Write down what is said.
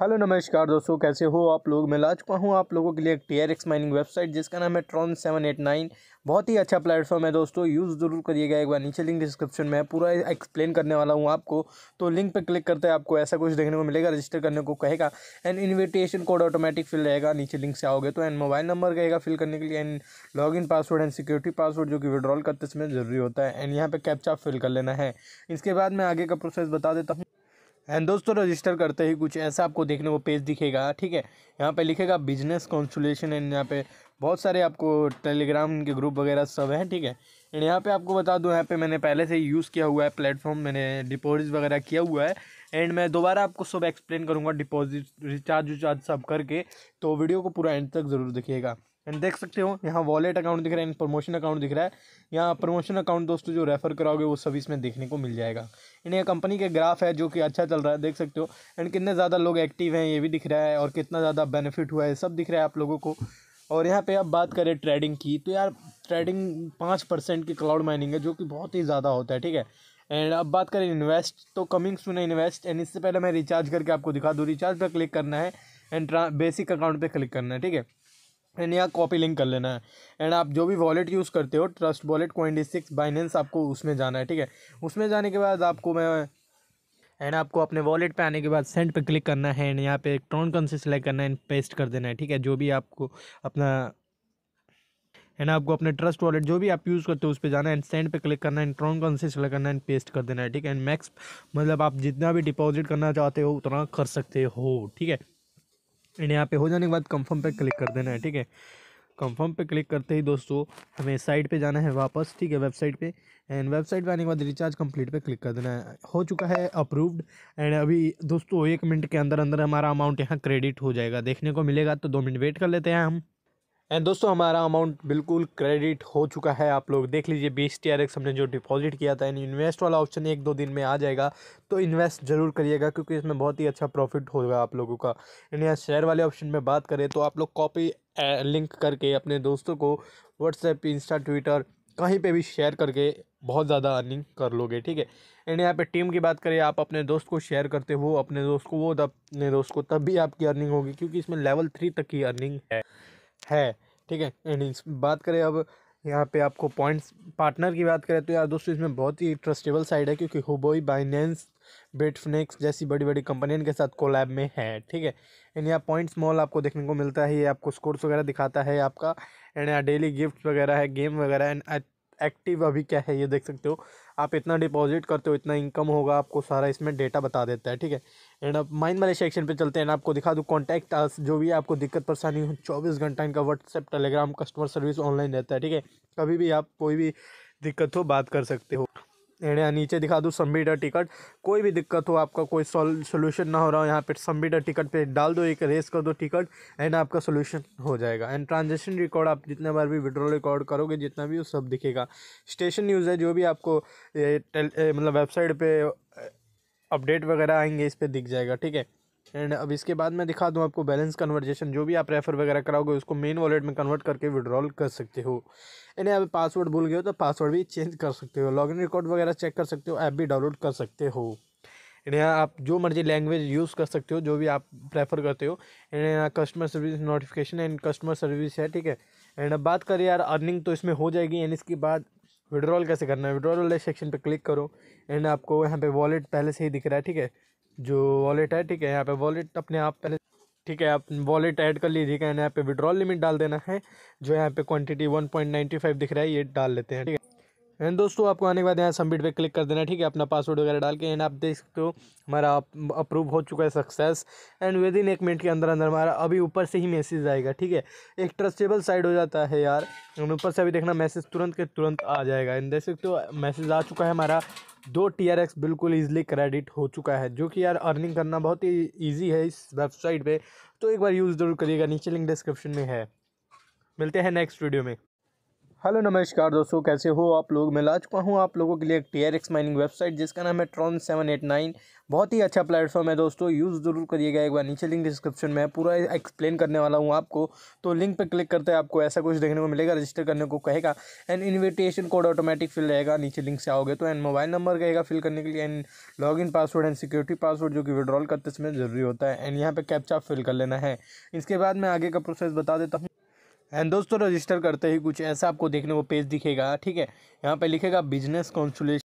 hello नमस्कार दोस्तों कैसे हो आप लोग मैं ला चुका हूँ आप लोगों के लिए एक टी एक्स माइनिंग वेबसाइट जिसका नाम है ट्रॉन सेवन एट नाइन बहुत ही अच्छा प्लेटफॉर्म है दोस्तों यूज़ ज़रूर करिएगा एक बार नीचे लिंक डिस्क्रिप्शन में है पूरा एक्सप्लेन करने वाला हूँ आपको तो लिंक पर क्लिक करते हैं आपको ऐसा कुछ देखने को मिलेगा रजिस्टर करने को कहेगा and invitation code automatic fill रहेगा नीचे लिंक से आओगे तो एंड मोबाइल नंबर कहेगा फिल करने के लिए and log password and security password जो कि विड्रॉल करते समय ज़रूरी होता है एंड यहाँ पर कैप्चा फिल कर लेना है इसके बाद मैं आगे का प्रोसेस बता देता हूँ एंड दोस्तों रजिस्टर करते ही कुछ ऐसा आपको देखने को पेज दिखेगा ठीक है यहाँ पे लिखेगा बिजनेस कॉन्सुलेशन एंड यहाँ पे बहुत सारे आपको टेलीग्राम के ग्रुप वगैरह सब हैं ठीक है एंड यहाँ पे आपको बता दूँ यहाँ पे मैंने पहले से यूज़ किया हुआ है प्लेटफॉर्म मैंने डिपॉजिट वगैरह किया हुआ है एंड मैं दोबारा आपको सब एक्सप्लेन करूँगा डिपॉजिट रिचार्ज विचार्ज सब करके तो वीडियो को पूरा एंड तक ज़रूर देखिएगा एंड देख सकते हो यहाँ वॉलेट अकाउंट दिख रहा है एंड प्रमोशन अकाउंट दिख रहा है यहाँ प्रमोशन अकाउंट दोस्तों जो रेफर कराओगे वो सब इसमें देखने को मिल जाएगा एंड यह कंपनी के ग्राफ है जो कि अच्छा चल रहा है देख सकते हो एंड कितने ज़्यादा लोग एक्टिव हैं ये भी दिख रहा है और कितना ज़्यादा बेनिफिट हुआ है सब दिख रहा है आप लोगों को और यहाँ पर आप बात करें ट्रेडिंग की तो यार ट्रेडिंग पाँच परसेंट की क्लाउड माइनिंग है जो कि बहुत ही ज़्यादा होता है ठीक है एंड अब बात करें इन्वेस्ट तो कमिंग सुने इन्वेस्ट एंड इससे पहले मैं रिचार्ज करके आपको दिखा दूँ रिचार्ज पर क्लिक करना है एंड बेसिक अकाउंट पर क्लिक करना है ठीक है एंड यहाँ कॉपी लिंक कर लेना है एंड आप जो भी वॉलेट यूज़ करते हो trust wallet coin six Binance आपको उसमें जाना है ठीक है उसमें जाने के बाद आपको मैं एंड आपको अपने वॉलेट पे आने के बाद सेंड पे क्लिक करना है एंड यहाँ पे एक ट्रॉन कौन से सिलेक्ट करना है एंड पेस्ट कर देना है ठीक है जो भी आपको अपना एंड आपको अपने ट्रस्ट वॉलेट जो भी आप यूज़ करते हो उस पर जाना है एंड सेंड पे क्लिक करना है एंड ट्रॉन कौन से सिलेक्ट करना है एंड पेस्ट कर देना है ठीक है एंड मैक्स मतलब आप जितना भी डिपॉजिट करना चाहते हो उतना कर सकते हो ठीक है एंड यहाँ पे हो जाने के बाद कंफर्म पे क्लिक कर देना है ठीक है कंफर्म पे क्लिक करते ही दोस्तों हमें साइट पे जाना है वापस ठीक है वेबसाइट पे एंड वेबसाइट पे आने के बाद रिचार्ज कंप्लीट पे क्लिक कर देना है हो चुका है अप्रूव्ड एंड अभी दोस्तों एक मिनट के अंदर अंदर हमारा अमाउंट यहाँ क्रेडिट हो जाएगा देखने को मिलेगा तो दो मिनट वेट कर लेते हैं हम एंड दोस्तों हमारा अमाउंट बिल्कुल क्रेडिट हो चुका है आप लोग देख लीजिए बीस टी हमने जो डिपॉजिट किया था एंड इन्वेस्ट वाला ऑप्शन एक दो दिन में आ जाएगा तो इन्वेस्ट ज़रूर करिएगा क्योंकि इसमें बहुत ही अच्छा प्रॉफिट होगा आप लोगों का एंड यहाँ शेयर वाले ऑप्शन में बात करें तो आप लोग कॉपी लिंक करके अपने दोस्तों को व्हाट्सएप इंस्टा ट्विटर कहीं पर भी शेयर करके बहुत ज़्यादा अर्निंग कर लोगे ठीक है एंड यहाँ पे टीम की बात करें आप अपने दोस्त को शेयर करते हो अपने दोस्त को वो अपने दोस्त को तब भी आपकी अर्निंग होगी क्योंकि इसमें लेवल थ्री तक की अर्निंग है है ठीक है एंड बात करें अब यहाँ पे आपको पॉइंट्स पार्टनर की बात करें तो यार दोस्तों इसमें बहुत ही ट्रस्टेबल साइड है क्योंकि हुबोई बाइनेंस बेटफनेक्स जैसी बड़ी बड़ी कंपनियों के साथ कोलैब में है ठीक है एंड यहाँ पॉइंट्स मॉल आपको देखने को मिलता है ये आपको स्कोर्स वगैरह दिखाता है आपका एंड यहाँ डेली गिफ्ट वगैरह है गेम वगैरह एंड एक्टिव अभी क्या है ये देख सकते हो आप इतना डिपॉजिट करते हो इतना इनकम होगा आपको सारा इसमें डेटा बता देता है ठीक है एंड अब माइंड वाले सेक्शन पे चलते हैं आपको दिखा दूँ कॉन्टैक्ट जो भी आपको दिक्कत परेशानी हो चौबीस घंटा इनका WhatsApp Telegram customer service online रहता है ठीक है कभी भी आप कोई भी दिक्कत हो बात कर सकते हो एंड नीचे दिखा दूँ सबमिट टिकट कोई भी दिक्कत हो आपका कोई सोल्यूशन ना हो रहा हो यहाँ पे सबमिट टिकट पे डाल दो एक रेस कर दो टिकट एंड आपका सोल्यूशन हो जाएगा एंड ट्रांजेक्शन रिकॉर्ड आप जितने बार भी विड्रॉल रिकॉर्ड करोगे जितना भी वो सब दिखेगा स्टेशन न्यूज़ है जो भी आपको मतलब वेबसाइट पर अपडेट वगैरह आएंगे इस पर दिख जाएगा ठीक है एंड अब इसके बाद मैं दिखा दूँ आपको बैलेंस कन्वर्जेशन जो भी आप रेफ़र वगैरह कराओगे उसको मेन वॉलेट में कन्वर्ट करके विड्रॉल कर सकते हो यानी आप पासवर्ड भूल गए हो तो पासवर्ड भी चेंज कर सकते हो लॉगिन रिकॉर्ड वगैरह चेक कर सकते हो ऐप भी डाउनलोड कर सकते हो एंड यहाँ आप जो मर्जी लैंग्वेज यूज़ कर सकते हो जो भी आप प्रेफर करते हो एंड यहाँ customer service notification and customer service है ठीक है एंड अब बात करें यार अर्निंग तो इसमें हो जाएगी एंड इसके बाद विड्रॉल कैसे करना है विड्रॉल वाले सेक्शन पे क्लिक करो एंड आपको यहाँ पे वॉलेट पहले से ही दिख रहा है ठीक है जो वॉलेट है ठीक है यहाँ पे वॉलेट अपने आप पहले ठीक है आप वॉलेट ऐड कर लीजिए क्या यहाँ पे विड्रॉल लिमिट डाल देना है जो यहाँ पे क्वांटिटी 1.95 दिख रहा है ये डाल लेते हैं ठीक है एंड दोस्तों आपको आने के बाद यहाँ सबमिट पे क्लिक कर देना ठीक है अपना पासवर्ड वगैरह डाल के एंड आप देख सकते हो हमारा अप्रूव हो चुका है सक्सेस एंड विद इन एक मिनट के अंदर अंदर हमारा अभी ऊपर से ही मैसेज आएगा ठीक है एक ट्रस्टेबल साइड हो जाता है यार ऊपर से अभी देखना मैसेज तुरंत के तुरंत आ जाएगा एंड देख सकते हो मैसेज आ चुका है हमारा दो टी आर एक्स बिल्कुल ईजिली क्रेडिट हो चुका है जो कि यार अर्निंग करना बहुत ही ईजी है इस वेबसाइट पे तो एक बार यूज़ ज़रूर करिएगा नीचे लिंक डिस्क्रिप्शन में है मिलते हैं नेक्स्ट वीडियो में हेलो नमस्कार दोस्तों कैसे हो आप लोग मैं ला चुका हूँ आप लोगों के लिए एक T R X mining website जिसका नाम है ट्रॉन सेवन एट नाइन बहुत ही अच्छा प्लेटफॉर्म है दोस्तों यूज़ ज़रूर करिएगा एक बार नीचे लिंक डिस्क्रिप्शन में पूरा एक्सप्लेन करने वाला हूँ आपको तो लिंक पर क्लिक करते हैं आपको ऐसा कुछ देखने को मिलेगा रजिस्टर करने को कहेगा and invitation code automatic fill रहेगा नीचे लिंक से आओगे तो एंड मोबाइल नंबर कहेगा फिल करने के लिए and log password and security password जो कि विड्रॉल करते समय ज़रूरी होता है एंड यहाँ पर कैप्चा फिल कर लेना है इसके बाद मैं आगे का प्रोसेस बता देता हूँ एंड दोस्तों रजिस्टर करते ही कुछ ऐसा आपको देखने को पेज दिखेगा ठीक है यहाँ पे लिखेगा बिजनेस कॉन्सुलेशन